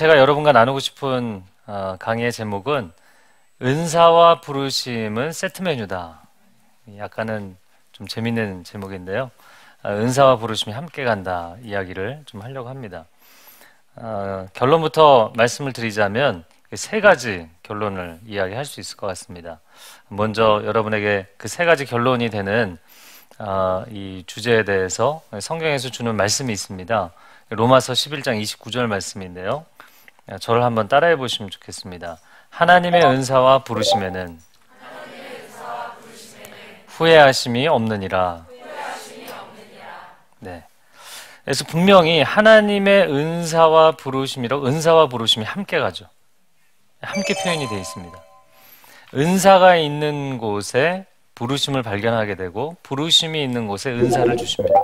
제가 여러분과 나누고 싶은 어, 강의의 제목은 은사와 부르심은 세트 메뉴다. 약간은 좀 재밌는 제목인데요. 아, 은사와 부르심이 함께 간다 이야기를 좀 하려고 합니다. 아, 결론부터 말씀을 드리자면 그 세 가지 결론을 이야기할 수 있을 것 같습니다. 먼저 여러분에게 그 세 가지 결론이 되는 아, 이 주제에 대해서 성경에서 주는 말씀이 있습니다. 로마서 11장 29절 말씀인데요. 저를 한번 따라해 보시면 좋겠습니다. 하나님의 은사와 부르심에는 후회하심이 없느니라. 네. 그래서 분명히 하나님의 은사와 부르심이라고 은사와 부르심이 함께 가죠. 함께 표현이 되어 있습니다. 은사가 있는 곳에 부르심을 발견하게 되고 부르심이 있는 곳에 은사를 주십니다.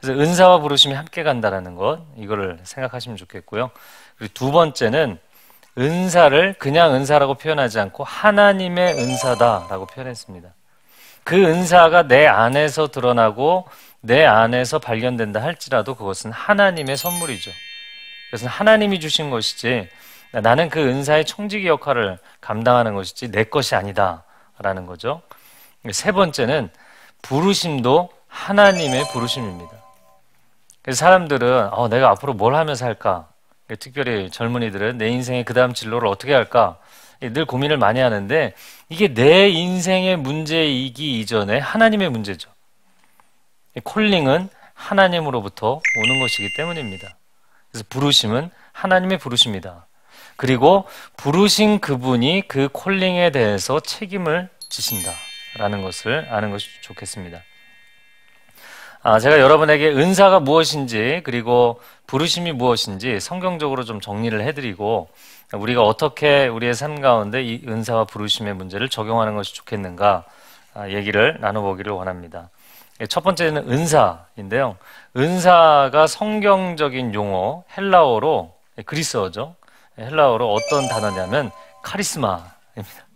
그래서 은사와 부르심이 함께 간다라는 것 이거를 생각하시면 좋겠고요. 두 번째는 은사를 그냥 은사라고 표현하지 않고 하나님의 은사다라고 표현했습니다. 그 은사가 내 안에서 드러나고 내 안에서 발견된다 할지라도 그것은 하나님의 선물이죠. 그것은 하나님이 주신 것이지 나는 그 은사의 청지기 역할을 감당하는 것이지 내 것이 아니다라는 거죠. 세 번째는 부르심도 하나님의 부르심입니다. 그래서 사람들은 어, 내가 앞으로 뭘 하면서 할까? 예, 특별히 젊은이들은 내 인생의 그 다음 진로를 어떻게 할까 예, 늘 고민을 많이 하는데 이게 내 인생의 문제이기 이전에 하나님의 문제죠. 콜링은 하나님으로부터 오는 것이기 때문입니다. 그래서 부르심은 하나님의 부르심이다. 그리고 부르신 그분이 그 콜링에 대해서 책임을 지신다라는 것을 아는 것이 좋겠습니다. 아, 제가 여러분에게 은사가 무엇인지 그리고 부르심이 무엇인지 성경적으로 좀 정리를 해드리고 우리가 어떻게 우리의 삶 가운데 이 은사와 부르심의 문제를 적용하는 것이 좋겠는가 아, 얘기를 나눠보기를 원합니다. 예, 첫 번째는 은사인데요. 은사가 성경적인 용어 헬라어로 예, 그리스어죠. 예, 헬라어로 어떤 단어냐면 카리스마입니다.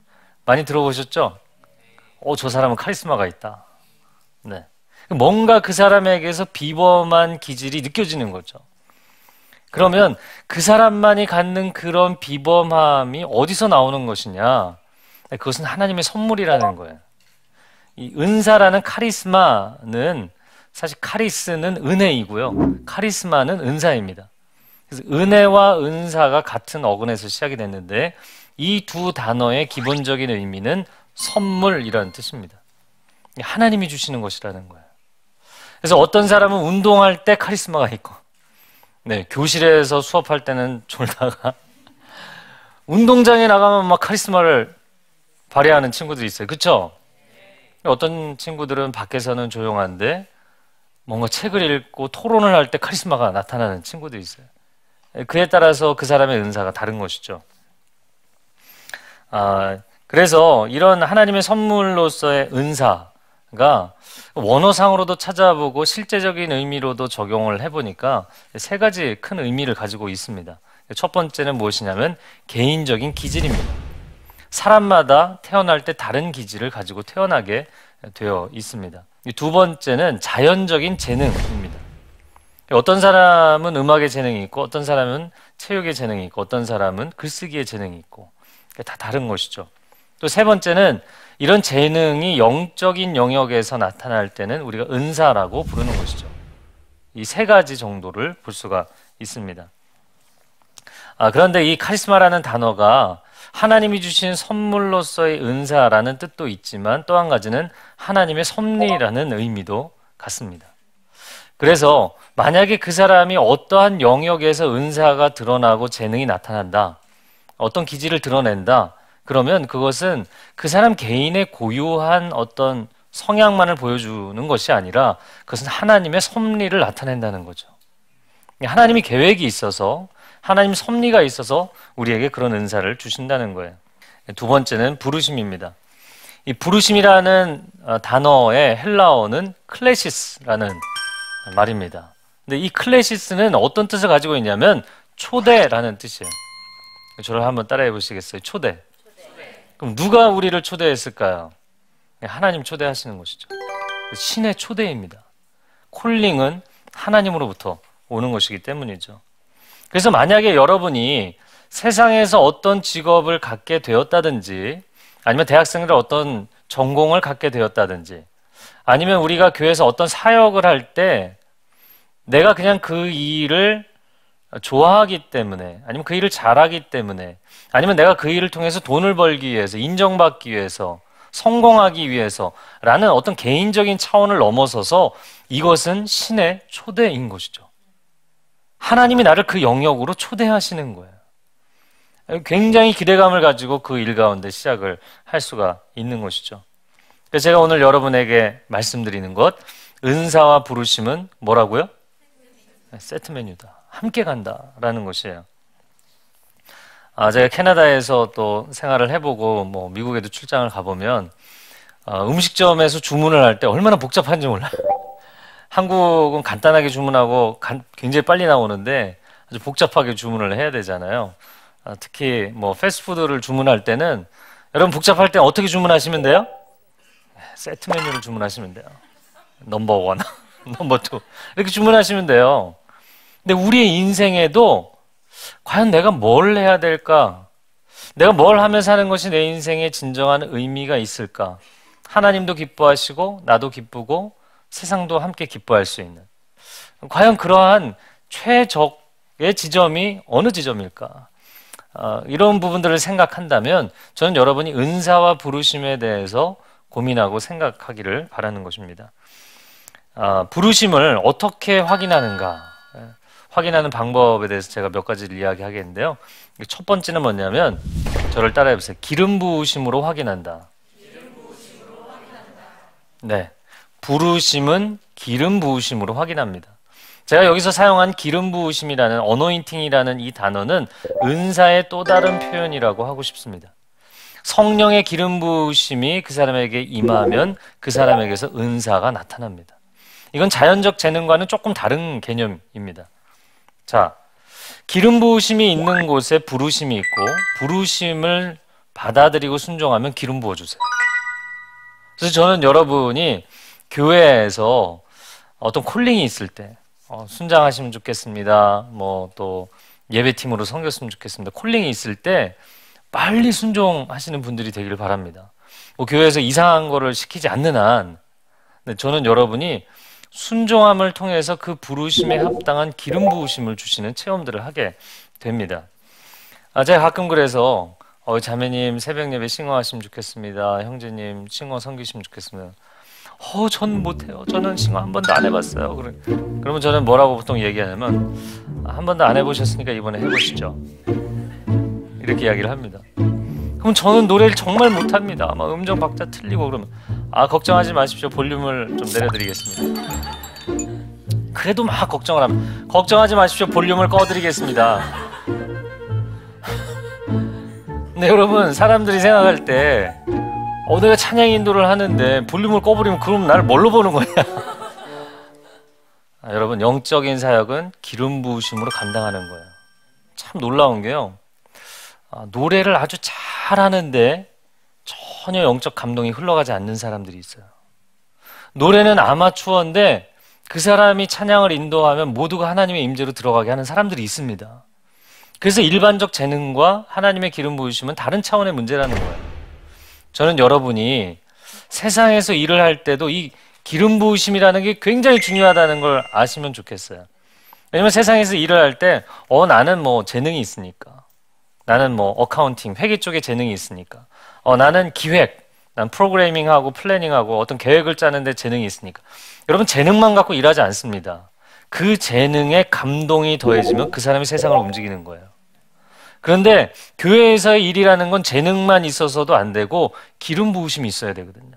많이 들어보셨죠? 어, 저 사람은 카리스마가 있다. 네. 뭔가 그 사람에게서 비범한 기질이 느껴지는 거죠. 그러면 그 사람만이 갖는 그런 비범함이 어디서 나오는 것이냐? 그것은 하나님의 선물이라는 거예요. 이 은사라는 카리스마는 사실 카리스는 은혜이고요. 카리스마는 은사입니다. 그래서 은혜와 은사가 같은 어근에서 시작이 됐는데 이 두 단어의 기본적인 의미는 선물이라는 뜻입니다. 하나님이 주시는 것이라는 거예요. 그래서 어떤 사람은 운동할 때 카리스마가 있고, 네, 교실에서 수업할 때는 졸다가, 운동장에 나가면 막 카리스마를 발휘하는 친구들이 있어요. 그쵸? 어떤 친구들은 밖에서는 조용한데, 뭔가 책을 읽고 토론을 할 때 카리스마가 나타나는 친구들 있어요. 그에 따라서 그 사람의 은사가 다른 것이죠. 아, 그래서 이런 하나님의 선물로서의 은사, 가 그러니까 원어상으로도 찾아보고 실제적인 의미로도 적용을 해보니까 세 가지 큰 의미를 가지고 있습니다. 첫 번째는 무엇이냐면 개인적인 기질입니다. 사람마다 태어날 때 다른 기질을 가지고 태어나게 되어 있습니다. 두 번째는 자연적인 재능입니다. 어떤 사람은 음악의 재능이 있고 어떤 사람은 체육의 재능이 있고 어떤 사람은 글쓰기의 재능이 있고 그러니까 다 다른 것이죠. 또 세 번째는 이런 재능이 영적인 영역에서 나타날 때는 우리가 은사라고 부르는 것이죠. 이 세 가지 정도를 볼 수가 있습니다. 아, 그런데 이 카리스마라는 단어가 하나님이 주신 선물로서의 은사라는 뜻도 있지만 또 한 가지는 하나님의 섭리라는 의미도 같습니다. 그래서 만약에 그 사람이 어떠한 영역에서 은사가 드러나고 재능이 나타난다, 어떤 기질을 드러낸다, 그러면 그것은 그 사람 개인의 고유한 어떤 성향만을 보여주는 것이 아니라 그것은 하나님의 섭리를 나타낸다는 거죠. 그러니까 하나님이 계획이 있어서 하나님 섭리가 있어서 우리에게 그런 은사를 주신다는 거예요. 두 번째는 부르심입니다. 이 부르심이라는 어, 단어의 헬라어는 클래시스라는 말입니다. 근데 이 클래시스는 어떤 뜻을 가지고 있냐면 초대라는 뜻이에요. 저를 한번 따라해 보시겠어요? 초대. 그럼 누가 우리를 초대했을까요? 예, 하나님 초대하시는 것이죠. 그 신의 초대입니다. 콜링은 하나님으로부터 오는 것이기 때문이죠. 그래서 만약에 여러분이 세상에서 어떤 직업을 갖게 되었다든지 아니면 대학생들 어떤 전공을 갖게 되었다든지 아니면 우리가 교회에서 어떤 사역을 할 때 내가 그냥 그 일을 좋아하기 때문에 아니면 그 일을 잘하기 때문에 아니면 내가 그 일을 통해서 돈을 벌기 위해서 인정받기 위해서 성공하기 위해서라는 어떤 개인적인 차원을 넘어서서 이것은 신의 초대인 것이죠. 하나님이 나를 그 영역으로 초대하시는 거예요. 굉장히 기대감을 가지고 그 일 가운데 시작을 할 수가 있는 것이죠. 그래서 제가 오늘 여러분에게 말씀드리는 것, 은사와 부르심은 뭐라고요? 세트 메뉴다. 함께 간다라는 것이에요. 아, 제가 캐나다에서 또 생활을 해보고 뭐 미국에도 출장을 가보면 어, 음식점에서 주문을 할 때 얼마나 복잡한지 몰라요. 한국은 간단하게 주문하고 간, 굉장히 빨리 나오는데 아주 복잡하게 주문을 해야 되잖아요. 아, 특히 뭐 패스트푸드를 주문할 때는 여러분 복잡할 때 어떻게 주문하시면 돼요? 세트 메뉴를 주문하시면 돼요. 넘버 원, 넘버 투 이렇게 주문하시면 돼요. 근데 우리의 인생에도 과연 내가 뭘 해야 될까? 내가 뭘 하며 사는 것이 내 인생에 진정한 의미가 있을까? 하나님도 기뻐하시고 나도 기쁘고 세상도 함께 기뻐할 수 있는 과연 그러한 최적의 지점이 어느 지점일까? 어, 이런 부분들을 생각한다면 저는 여러분이 은사와 부르심에 대해서 고민하고 생각하기를 바라는 것입니다. 어, 부르심을 어떻게 확인하는가? 확인하는 방법에 대해서 제가 몇 가지를 이야기하겠는데요. 첫 번째는 뭐냐면 저를 따라해 보세요. 기름 부으심으로 확인한다. 네. 부르심은 기름 부으심으로 확인합니다. 제가 여기서 사용한 기름 부으심이라는 어노인팅이라는 이 단어는 은사의 또 다른 표현이라고 하고 싶습니다. 성령의 기름 부으심이 그 사람에게 임하면 그 사람에게서 은사가 나타납니다. 이건 자연적 재능과는 조금 다른 개념입니다. 자, 기름 부으심이 있는 곳에 부르심이 있고 부르심을 받아들이고 순종하면 기름 부어 주세요. 그래서 저는 여러분이 교회에서 어떤 콜링이 있을 때 어, 순장하시면 좋겠습니다. 뭐 또 예배팀으로 섬겼으면 좋겠습니다. 콜링이 있을 때 빨리 순종하시는 분들이 되기를 바랍니다. 뭐 교회에서 이상한 거를 시키지 않는 한 네, 저는 여러분이 순종함을 통해서 그 부르심에 합당한 기름 부으심을 주시는 체험들을 하게 됩니다. 아, 제가 가끔 그래서 어, 자매님 새벽 예배 신앙하시면 좋겠습니다. 형제님 신앙 섬기시면 좋겠습니다. 어, 전 못해요. 저는 신앙 한 번도 안 해봤어요. 그래, 그러면 저는 뭐라고 보통 얘기하냐면 한 번도 안 해보셨으니까 이번에 해보시죠. 이렇게 이야기를 합니다. 그럼 저는 노래를 정말 못합니다. 막 음정 박자 틀리고 그러면 아 걱정하지 음. 마십시오 볼륨을 좀 내려드리겠습니다 그래도 막 걱정을 합니다 걱정하지 마십시오 볼륨을 꺼드리겠습니다 근데 여러분 사람들이 생각할 때 어, 내가 찬양 인도를 하는데 볼륨을 꺼버리면 그럼 나를 뭘로 보는 거냐 아, 여러분 영적인 사역은 기름 부으심으로 감당하는 거예요 참 놀라운 게요 아, 노래를 아주 잘하는데 전혀 영적 감동이 흘러가지 않는 사람들이 있어요. 노래는 아마추어인데 그 사람이 찬양을 인도하면 모두가 하나님의 임재로 들어가게 하는 사람들이 있습니다. 그래서 일반적 재능과 하나님의 기름 부으심은 다른 차원의 문제라는 거예요. 저는 여러분이 세상에서 일을 할 때도 이 기름 부으심이라는 게 굉장히 중요하다는 걸 아시면 좋겠어요. 왜냐면 세상에서 일을 할 때, 어, 나는 뭐 재능이 있으니까. 나는 뭐 어카운팅, 회계 쪽에 재능이 있으니까. 어, 나는 기획, 난 프로그래밍하고 플래닝하고 어떤 계획을 짜는데 재능이 있으니까. 여러분, 재능만 갖고 일하지 않습니다. 그 재능에 감동이 더해지면 그 사람이 세상을 움직이는 거예요. 그런데 교회에서의 일이라는 건 재능만 있어서도 안 되고 기름 부으심이 있어야 되거든요.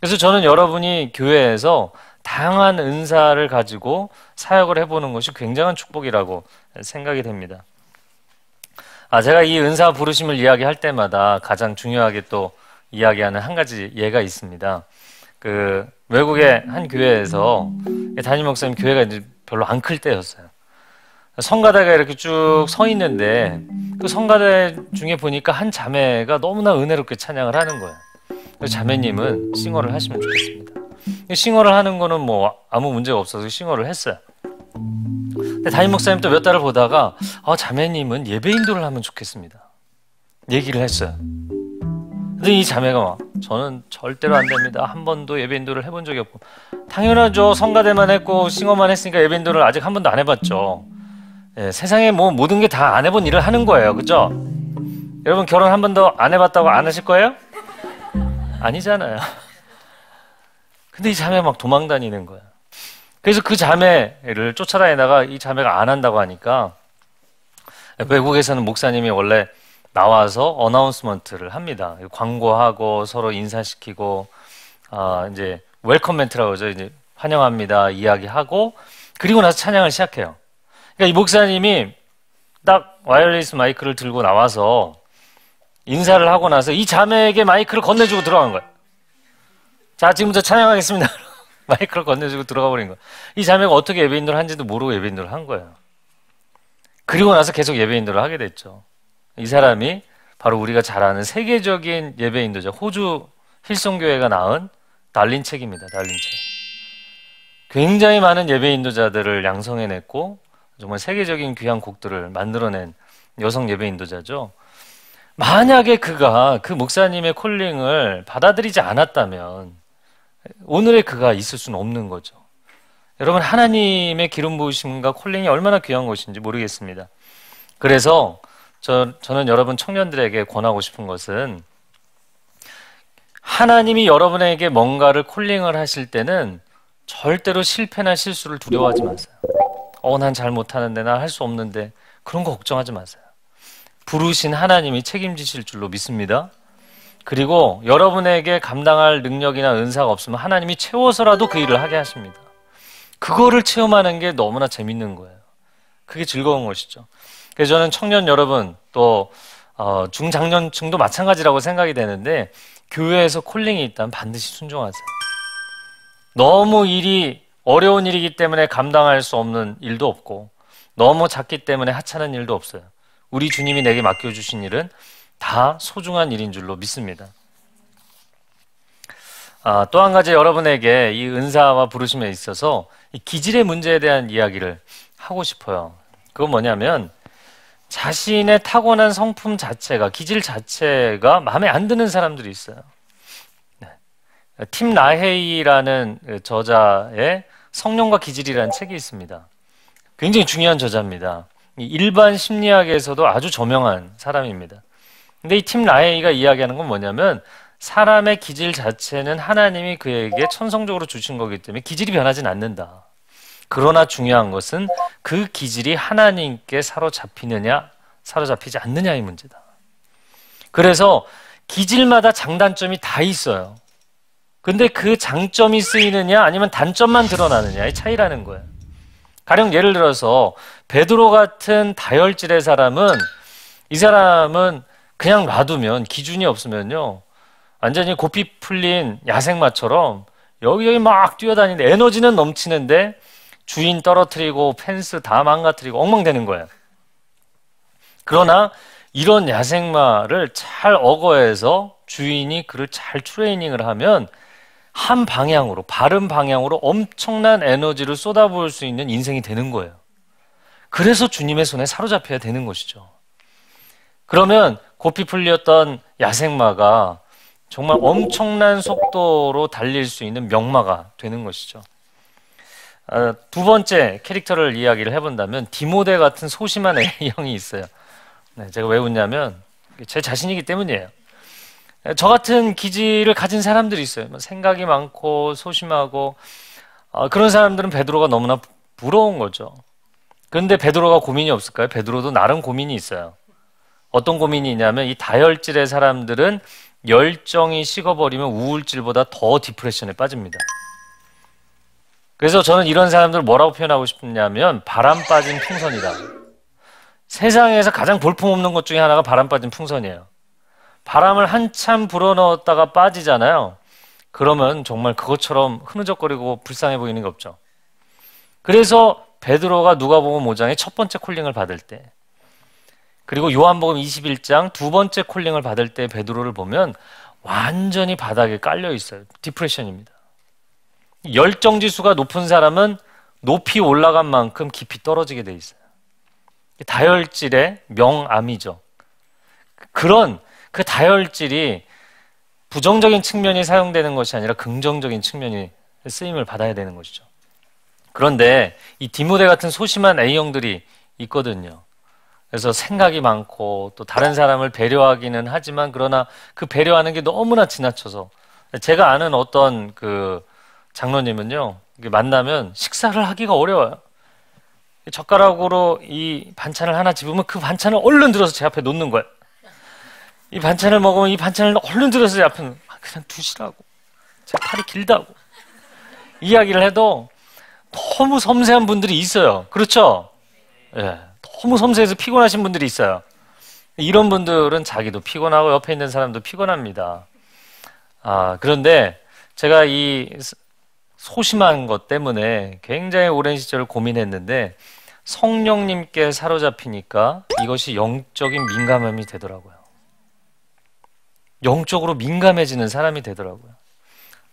그래서 저는 여러분이 교회에서 다양한 은사를 가지고 사역을 해보는 것이 굉장한 축복이라고 생각이 됩니다. 아, 제가 이 은사 부르심을 이야기할 때마다 가장 중요하게 또 이야기하는 한 가지 예가 있습니다. 그 외국의 한 교회에서 담임 목사님 교회가 이제 별로 안 클 때였어요. 성가대가 이렇게 쭉 서 있는데 그 성가대 중에 보니까 한 자매가 너무나 은혜롭게 찬양을 하는 거예요. 그 자매님은 싱어를 하시면 좋겠습니다. 싱어를 하는 거는 뭐 아무 문제가 없어서 싱어를 했어요. 담임 목사님 또 몇 달을 보다가 아, 자매님은 예배 인도를 하면 좋겠습니다. 얘기를 했어요. 근데 이 자매가 막 저는 절대로 안 됩니다. 한 번도 예배 인도를 해본 적이 없고 당연하죠. 성가대만 했고 싱어만 했으니까 예배 인도를 아직 한 번도 안 해봤죠. 예, 세상에 뭐 모든 게 다 안 해본 일을 하는 거예요. 그죠? 여러분 결혼 한 번도 안 해봤다고 안 하실 거예요? 아니잖아요. 근데 이 자매 막 도망 다니는 거야. 그래서 그 자매를 쫓아다니다가 이 자매가 안 한다고 하니까 외국에서는 목사님이 원래 나와서 어나운스먼트를 합니다. 광고하고 서로 인사시키고 아, 이제 웰컴 멘트라고 하죠. 이제 환영합니다. 이야기하고 그리고 나서 찬양을 시작해요. 그러니까 이 목사님이 딱 와이어리스 마이크를 들고 나와서 인사를 하고 나서 이 자매에게 마이크를 건네주고 들어간 거예요. 자, 지금부터 찬양하겠습니다. 마이크를 건네주고 들어가 버린 거이 자매가 어떻게 예배인들를 한지도 모르고 예배인들를한 거예요. 그리고 나서 계속 예배인들을 하게 됐죠. 이 사람이 바로 우리가 잘 아는 세계적인 예배인도죠 호주 힐송교회가 낳은 달린 책입니다. 달린 책. 굉장히 많은 예배인도자들을 양성해냈고 정말 세계적인 귀한 곡들을 만들어낸 여성 예배인도자죠. 만약에 그가 그 목사님의 콜링을 받아들이지 않았다면 오늘의 그가 있을 수는 없는 거죠. 여러분 하나님의 기름 부으심과 콜링이 얼마나 귀한 것인지 모르겠습니다. 그래서 저, 저는 여러분 청년들에게 권하고 싶은 것은 하나님이 여러분에게 뭔가를 콜링을 하실 때는 절대로 실패나 실수를 두려워하지 마세요. 어, 난잘 못하는데, 난 할 수 없는데 그런 거 걱정하지 마세요. 부르신 하나님이 책임지실 줄로 믿습니다. 그리고 여러분에게 감당할 능력이나 은사가 없으면 하나님이 채워서라도 그 일을 하게 하십니다. 그거를 체험하는 게 너무나 재밌는 거예요. 그게 즐거운 것이죠. 그래서 저는 청년 여러분 또 어, 중장년층도 마찬가지라고 생각이 되는데 교회에서 콜링이 있다면 반드시 순종하세요. 너무 일이 어려운 일이기 때문에 감당할 수 없는 일도 없고 너무 작기 때문에 하찮은 일도 없어요. 우리 주님이 내게 맡겨주신 일은 다 소중한 일인 줄로 믿습니다. 아, 또 한 가지 여러분에게 이 은사와 부르심에 있어서 기질의 문제에 대한 이야기를 하고 싶어요. 그건 뭐냐면 자신의 타고난 성품 자체가 기질 자체가 마음에 안 드는 사람들이 있어요. 네. 팀 나헤이라는 저자의 성령과 기질이라는 책이 있습니다. 굉장히 중요한 저자입니다. 일반 심리학에서도 아주 저명한 사람입니다. 근데 이 팀라이가 이야기하는 건 뭐냐면 사람의 기질 자체는 하나님이 그에게 천성적으로 주신 거기 때문에 기질이 변하진 않는다. 그러나 중요한 것은 그 기질이 하나님께 사로잡히느냐, 사로잡히지 않느냐의 문제다. 그래서 기질마다 장단점이 다 있어요. 근데 그 장점이 쓰이느냐 아니면 단점만 드러나느냐의 차이라는 거예요. 가령 예를 들어서 베드로 같은 다혈질의 사람은 이 사람은 그냥 놔두면 기준이 없으면요 완전히 고삐 풀린 야생마처럼 여기저기 막 뛰어다니는데 에너지는 넘치는데 주인 떨어뜨리고 펜스 다 망가뜨리고 엉망되는 거예요. 그러나 이런 야생마를 잘 어거해서 주인이 그를 잘 트레이닝을 하면 한 방향으로 바른 방향으로 엄청난 에너지를 쏟아부을 수 있는 인생이 되는 거예요. 그래서 주님의 손에 사로잡혀야 되는 것이죠. 그러면 고삐 풀렸던 야생마가 정말 엄청난 속도로 달릴 수 있는 명마가 되는 것이죠. 아, 두 번째 캐릭터를 이야기를 해본다면 디모데 같은 소심한 A형이 있어요. 네, 제가 왜 웃냐면 제 자신이기 때문이에요. 네, 저 같은 기질을 가진 사람들이 있어요. 뭐 생각이 많고 소심하고 아, 그런 사람들은 베드로가 너무나 부러운 거죠. 그런데 베드로가 고민이 없을까요? 베드로도 나름 고민이 있어요. 어떤 고민이냐면 있이 다혈질의 사람들은 열정이 식어버리면 우울질보다 더 디프레션에 빠집니다. 그래서 저는 이런 사람들 뭐라고 표현하고 싶냐면 바람 빠진 풍선이다. 세상에서 가장 볼품없는 것 중에 하나가 바람 빠진 풍선이에요. 바람을 한참 불어넣었다가 빠지잖아요. 그러면 정말 그것처럼 흐느적거리고 불쌍해 보이는 게 없죠. 그래서 베드로가 누가복음 5장의 첫 번째 콜링을 받을 때 그리고 요한복음 21장 두 번째 콜링을 받을 때 베드로를 보면 완전히 바닥에 깔려 있어요. 디프레션입니다. 열정 지수가 높은 사람은 높이 올라간 만큼 깊이 떨어지게 돼 있어요. 다혈질의 명암이죠. 그런 그 다혈질이 부정적인 측면이 사용되는 것이 아니라 긍정적인 측면이 쓰임을 받아야 되는 것이죠. 그런데 이 디모데 같은 소심한 A형들이 있거든요. 그래서 생각이 많고 또 다른 사람을 배려하기는 하지만 그러나 그 배려하는 게 너무나 지나쳐서 제가 아는 어떤 그 장로님은요 만나면 식사를 하기가 어려워요. 젓가락으로 이 반찬을 하나 집으면 그 반찬을 얼른 들어서 제 앞에 놓는 거예요. 이 반찬을 먹으면 이 반찬을 얼른 들어서 제 앞에 아, 그냥 두시라고. 제 팔이 길다고. 이야기를 해도 너무 섬세한 분들이 있어요. 그렇죠? 예. 너무 섬세해서 피곤하신 분들이 있어요. 이런 분들은 자기도 피곤하고 옆에 있는 사람도 피곤합니다. 아, 그런데 제가 이 소심한 것 때문에 굉장히 오랜 시절을 고민했는데 성령님께 사로잡히니까 이것이 영적인 민감함이 되더라고요. 영적으로 민감해지는 사람이 되더라고요.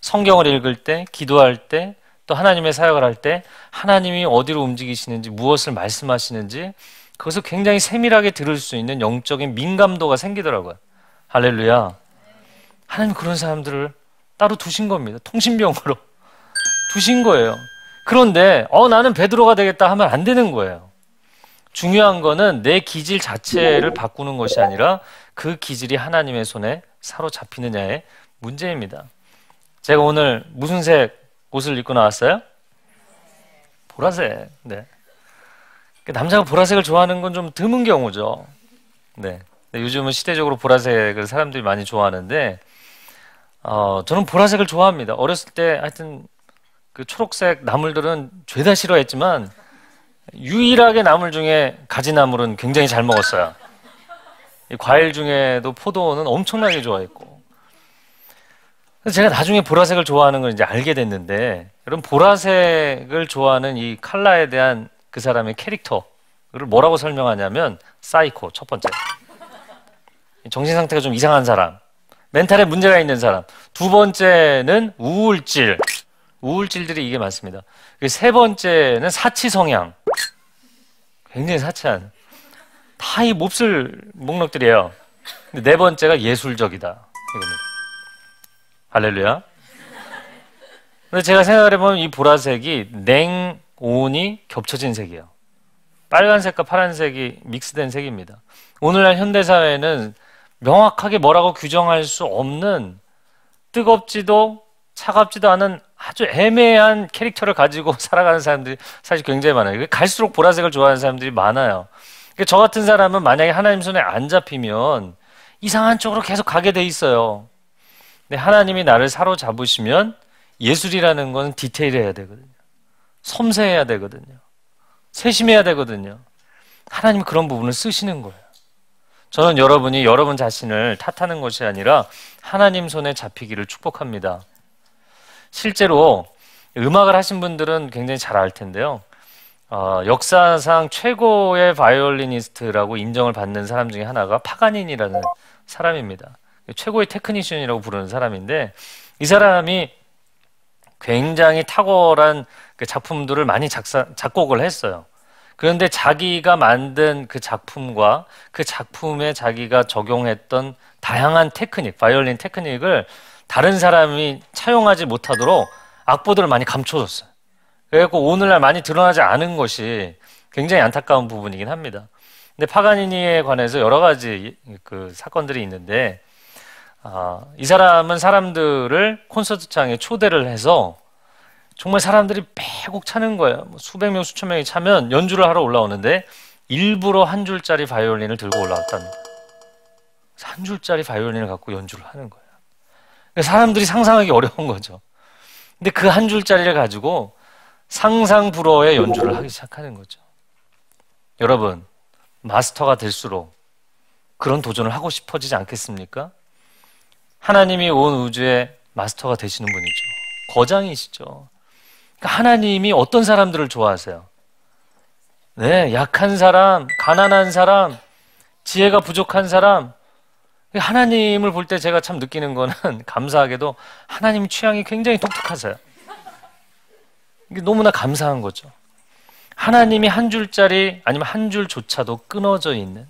성경을 읽을 때, 기도할 때, 또 하나님의 사역을 할 때 하나님이 어디로 움직이시는지 무엇을 말씀하시는지 그것을 굉장히 세밀하게 들을 수 있는 영적인 민감도가 생기더라고요. 할렐루야. 하나님 그런 사람들을 따로 두신 겁니다. 통신병으로 두신 거예요. 그런데 어 나는 베드로가 되겠다 하면 안 되는 거예요. 중요한 거는 내 기질 자체를 바꾸는 것이 아니라 그 기질이 하나님의 손에 사로잡히느냐의 문제입니다. 제가 오늘 무슨 색 옷을 입고 나왔어요? 보라색. 네. 그 남자가 보라색을 좋아하는 건 좀 드문 경우죠. 네. 요즘은 시대적으로 보라색을 사람들이 많이 좋아하는데, 어, 저는 보라색을 좋아합니다. 어렸을 때 하여튼 그 초록색 나물들은 죄다 싫어했지만, 유일하게 나물 중에 가지나물은 굉장히 잘 먹었어요. 과일 중에도 포도는 엄청나게 좋아했고, 제가 나중에 보라색을 좋아하는 걸 이제 알게 됐는데 여러 보라색을 좋아하는 이 칼라에 대한 그 사람의 캐릭터를 뭐라고 설명하냐면 사이코 첫 번째 정신 상태가 좀 이상한 사람 멘탈에 문제가 있는 사람 두 번째는 우울질 우울질들이 이게 많습니다 그 세 번째는 사치 성향 굉장히 사치한 다 이 몹쓸 목록들이에요 네 번째가 예술적이다 이겁니다 할렐루야. 근데 제가 생각해 보면 이 보라색이 냉온이 겹쳐진 색이에요. 빨간색과 파란색이 믹스된 색입니다. 오늘날 현대 사회는 명확하게 뭐라고 규정할 수 없는 뜨겁지도 차갑지도 않은 아주 애매한 캐릭터를 가지고 살아가는 사람들이 사실 굉장히 많아요. 갈수록 보라색을 좋아하는 사람들이 많아요. 그러니까 저 같은 사람은 만약에 하나님 손에 안 잡히면 이상한 쪽으로 계속 가게 돼 있어요. 근데 하나님이 나를 사로잡으시면 예술이라는 건 디테일해야 되거든요. 섬세해야 되거든요. 세심해야 되거든요. 하나님 그런 부분을 쓰시는 거예요. 저는 여러분이 여러분 자신을 탓하는 것이 아니라 하나님 손에 잡히기를 축복합니다. 실제로 음악을 하신 분들은 굉장히 잘 알 텐데요. 어, 역사상 최고의 바이올리니스트라고 인정을 받는 사람 중에 하나가 파가닌이라는 사람입니다. 최고의 테크니션이라고 부르는 사람인데 이 사람이 굉장히 탁월한 그 작품들을 많이 작사, 작곡을 했어요. 그런데 자기가 만든 그 작품과 그 작품에 자기가 적용했던 다양한 테크닉, 바이올린 테크닉을 다른 사람이 차용하지 못하도록 악보들을 많이 감춰줬어요. 그래갖고 오늘날 많이 드러나지 않은 것이 굉장히 안타까운 부분이긴 합니다. 근데 파가니니에 관해서 여러 가지 그 사건들이 있는데 아, 이 사람은 사람들을 콘서트장에 초대를 해서 정말 사람들이 빼곡 차는 거예요. 뭐 수백 명, 수천 명이 차면 연주를 하러 올라오는데 일부러 한 줄짜리 바이올린을 들고 올라왔답니다. 한 줄짜리 바이올린을 갖고 연주를 하는 거예요. 그러니까 사람들이 상상하기 어려운 거죠. 근데 그 한 줄짜리를 가지고 상상 불허의 연주를 하기 시작하는 거죠. 여러분, 마스터가 될수록 그런 도전을 하고 싶어지지 않겠습니까? 하나님이 온 우주의 마스터가 되시는 분이죠. 거장이시죠. 그러니까 하나님이 어떤 사람들을 좋아하세요? 네, 약한 사람, 가난한 사람, 지혜가 부족한 사람. 하나님을 볼 때 제가 참 느끼는 거는 감사하게도 하나님 취향이 굉장히 독특하세요. 이게 너무나 감사한 거죠. 하나님이 한 줄짜리 아니면 한 줄조차도 끊어져 있는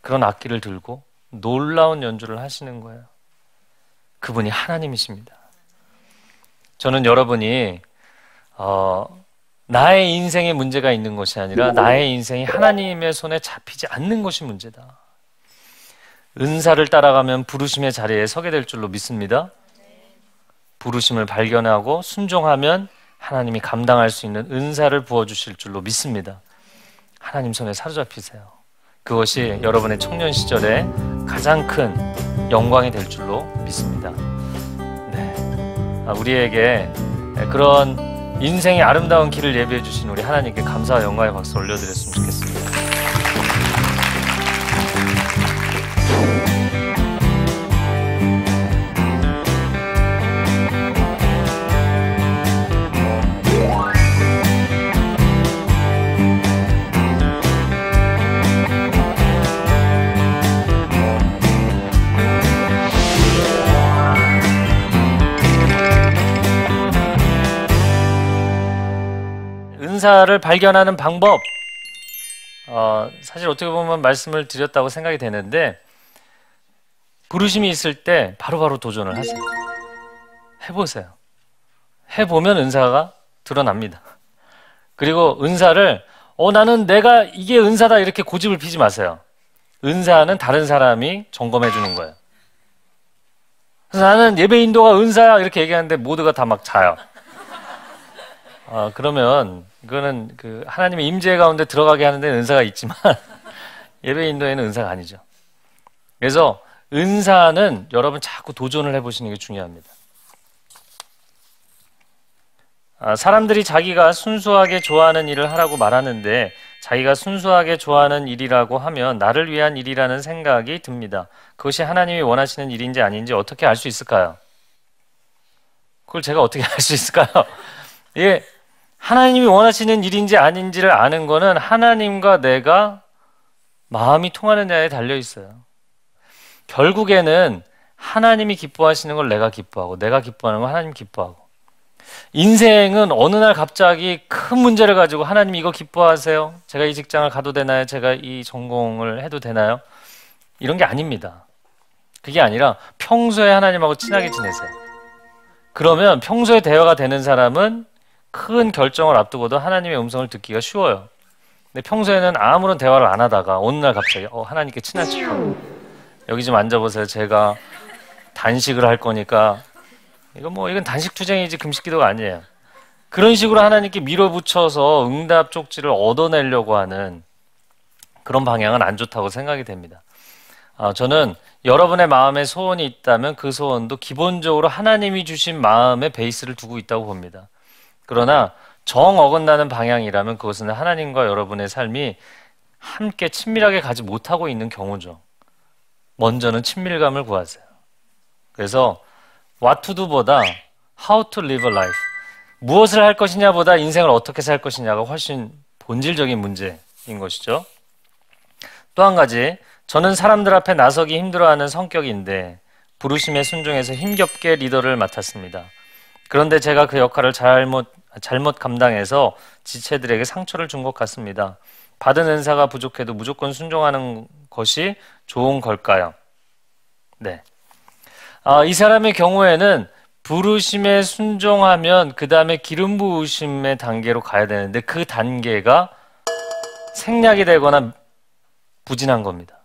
그런 악기를 들고 놀라운 연주를 하시는 거예요. 그분이 하나님이십니다. 저는 여러분이 어, 나의 인생에 문제가 있는 것이 아니라 나의 인생이 하나님의 손에 잡히지 않는 것이 문제다. 은사를 따라가면 부르심의 자리에 서게 될 줄로 믿습니다. 부르심을 발견하고 순종하면 하나님이 감당할 수 있는 은사를 부어 주실 줄로 믿습니다. 하나님 손에 사로잡히세요. 그것이 여러분의 청년 시절에 가장 큰 영광이 될 줄로 믿습니다. 네. 아, 우리에게 그런 인생의 아름다운 길을 예비해 주신 우리 하나님께 감사와 영광의 박수 올려드렸으면 좋겠습니다. 천사를 발견하는 방법 어, 사실 어떻게 보면 말씀을 드렸다고 생각이 되는데 부르심이 있을 때 바로바로 바로 도전을 하세요 해보세요 해보면 은사가 드러납니다 그리고 은사를 어 나는 내가 이게 은사다 이렇게 고집을 피지 마세요 은사는 다른 사람이 점검해 주는 거예요 그래서 나는 예배 인도가 은사야 이렇게 얘기하는데 모두가 다 막 자요 어, 그러면 이거는 그 하나님의 임재 가운데 들어가게 하는 데는 은사가 있지만 예배 인도에는 은사가 아니죠. 그래서 은사는 여러분 자꾸 도전을 해보시는 게 중요합니다. 아, 사람들이 자기가 순수하게 좋아하는 일을 하라고 말하는데 자기가 순수하게 좋아하는 일이라고 하면 나를 위한 일이라는 생각이 듭니다. 그것이 하나님이 원하시는 일인지 아닌지 어떻게 알 수 있을까요? 그걸 제가 어떻게 알 수 있을까요? 예, 하나님이 원하시는 일인지 아닌지를 아는 거는 하나님과 내가 마음이 통하느냐에 달려 있어요. 결국에는 하나님이 기뻐하시는 걸 내가 기뻐하고 내가 기뻐하는 걸 하나님 기뻐하고 인생은 어느 날 갑자기 큰 문제를 가지고 하나님 이거 기뻐하세요? 제가 이 직장을 가도 되나요? 제가 이 전공을 해도 되나요? 이런 게 아닙니다. 그게 아니라 평소에 하나님하고 친하게 지내세요. 그러면 평소에 대화가 되는 사람은 큰 결정을 앞두고도 하나님의 음성을 듣기가 쉬워요. 근데 평소에는 아무런 대화를 안 하다가 어느 날 갑자기 어, 하나님께 친한 친구 여기 좀 앉아보세요. 제가 단식을 할 거니까 이거 뭐 이건 단식 투쟁이지 금식 기도가 아니에요. 그런 식으로 하나님께 밀어붙여서 응답 쪽지를 얻어내려고 하는 그런 방향은 안 좋다고 생각이 됩니다. 아, 저는 여러분의 마음에 소원이 있다면 그 소원도 기본적으로 하나님이 주신 마음의 베이스를 두고 있다고 봅니다. 그러나 정 어긋나는 방향이라면 그것은 하나님과 여러분의 삶이 함께 친밀하게 가지 못하고 있는 경우죠. 먼저는 친밀감을 구하세요. 그래서 what to do보다 how to live a life 무엇을 할 것이냐보다 인생을 어떻게 살 것이냐가 훨씬 본질적인 문제인 것이죠. 또 한 가지 저는 사람들 앞에 나서기 힘들어하는 성격인데 부르심에 순종해서 힘겹게 리더를 맡았습니다. 그런데 제가 그 역할을 잘못 잘못 감당해서 지체들에게 상처를 준 것 같습니다. 받은 은사가 부족해도 무조건 순종하는 것이 좋은 걸까요? 네. 아, 이 사람의 경우에는 부르심에 순종하면 그 다음에 기름 부으심의 단계로 가야 되는데 그 단계가 생략이 되거나 부진한 겁니다.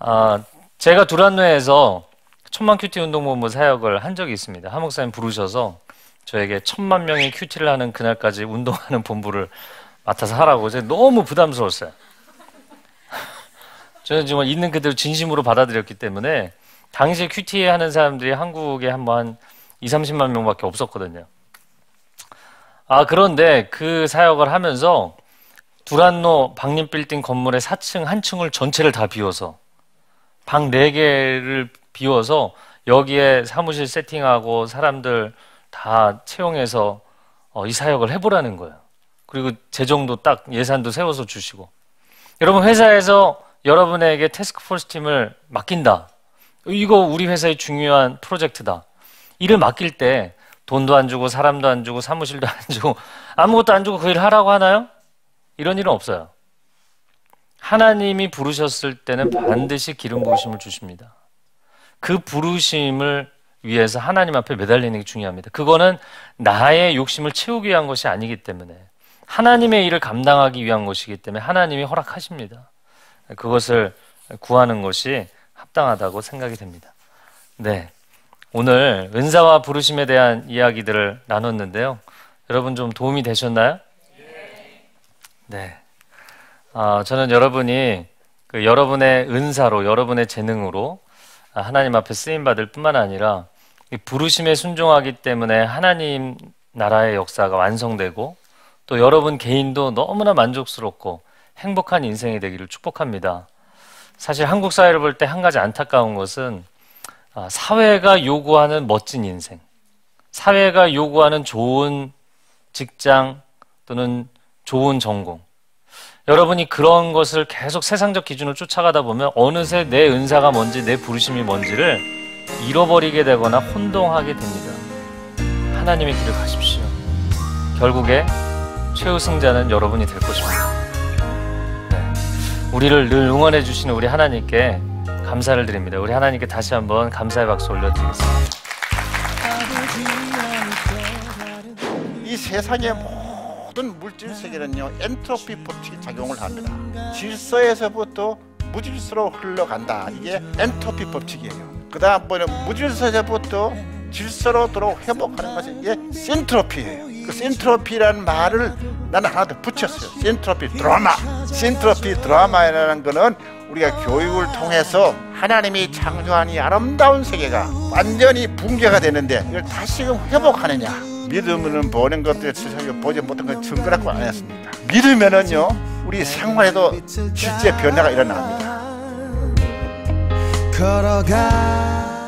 아, 제가 두란노에서 천만 큐티 운동본부 사역을 한 적이 있습니다. 한 목사님 부르셔서 저에게 천만 명이 큐티를 하는 그날까지 운동하는 본부를 맡아서 하라고 제가 너무 부담스러웠어요. 저는 정말 있는 그대로 진심으로 받아들였기 때문에 당시 큐티 하는 사람들이 한국에 한뭐한 2, 30만 명밖에 없었거든요. 아 그런데 그 사역을 하면서 두란노 박림 빌딩 건물의 4층 한 층을 전체를 다 비워서 방 4개를 비워서 여기에 사무실 세팅하고 사람들 다 채용해서 어, 이 사역을 해보라는 거예요. 그리고 재정도 딱 예산도 세워서 주시고. 여러분 회사에서 여러분에게 테스크포스 팀을 맡긴다. 이거 우리 회사의 중요한 프로젝트다. 일을 맡길 때 돈도 안 주고 사람도 안 주고 사무실도 안 주고 아무것도 안 주고 그일 하라고 하나요? 이런 일은 없어요. 하나님이 부르셨을 때는 반드시 기름 부으심을 주십니다. 그 부르심을 위해서 하나님 앞에 매달리는 게 중요합니다. 그거는 나의 욕심을 채우기 위한 것이 아니기 때문에 하나님의 일을 감당하기 위한 것이기 때문에 하나님이 허락하십니다. 그것을 구하는 것이 합당하다고 생각이 됩니다. 네. 오늘 은사와 부르심에 대한 이야기들을 나눴는데요. 여러분 좀 도움이 되셨나요? 예. 네. 아, 저는 여러분이 그 여러분의 은사로, 여러분의 재능으로 아, 하나님 앞에 쓰임 받을 뿐만 아니라 부르심에 순종하기 때문에 하나님 나라의 역사가 완성되고 또 여러분 개인도 너무나 만족스럽고 행복한 인생이 되기를 축복합니다. 사실 한국 사회를 볼 때 한 가지 안타까운 것은 아, 사회가 요구하는 멋진 인생, 사회가 요구하는 좋은 직장 또는 좋은 전공, 여러분이 그런 것을 계속 세상적 기준으로 쫓아가다 보면 어느새 내 은사가 뭔지 내 부르심이 뭔지를 잃어버리게 되거나 혼동하게 됩니다. 하나님의 길을 가십시오. 결국에 최우승자는 여러분이 될 것입니다. 네. 우리를 늘 응원해 주시는 우리 하나님께 감사를 드립니다. 우리 하나님께 다시 한번 감사의 박수 올려드리겠습니다. 이 세상에 모든 물질 세계는요 엔트로피 법칙이 작용을 합니다. 질서에서부터 무질서로 흘러간다. 이게 엔트로피 법칙이에요. 그 다음번에 무질서에서부터 질서로 들어 회복하는 것이 이게 센트로피예요. 그 센트로피라는 말을 나는 하나 더 붙였어요. 센트로피 드라마. 센트로피 드라마라는 거는 우리가 교육을 통해서 하나님이 창조한 이 아름다운 세계가 완전히 붕괴가 되는데 이걸 다시금 회복하느냐 믿음은 보는 것들 세상에 보지 못한 걸 증거라고 안 했습니다. 믿으면은요 우리 생활에도 실제 변화가 일어납니다. 걸어가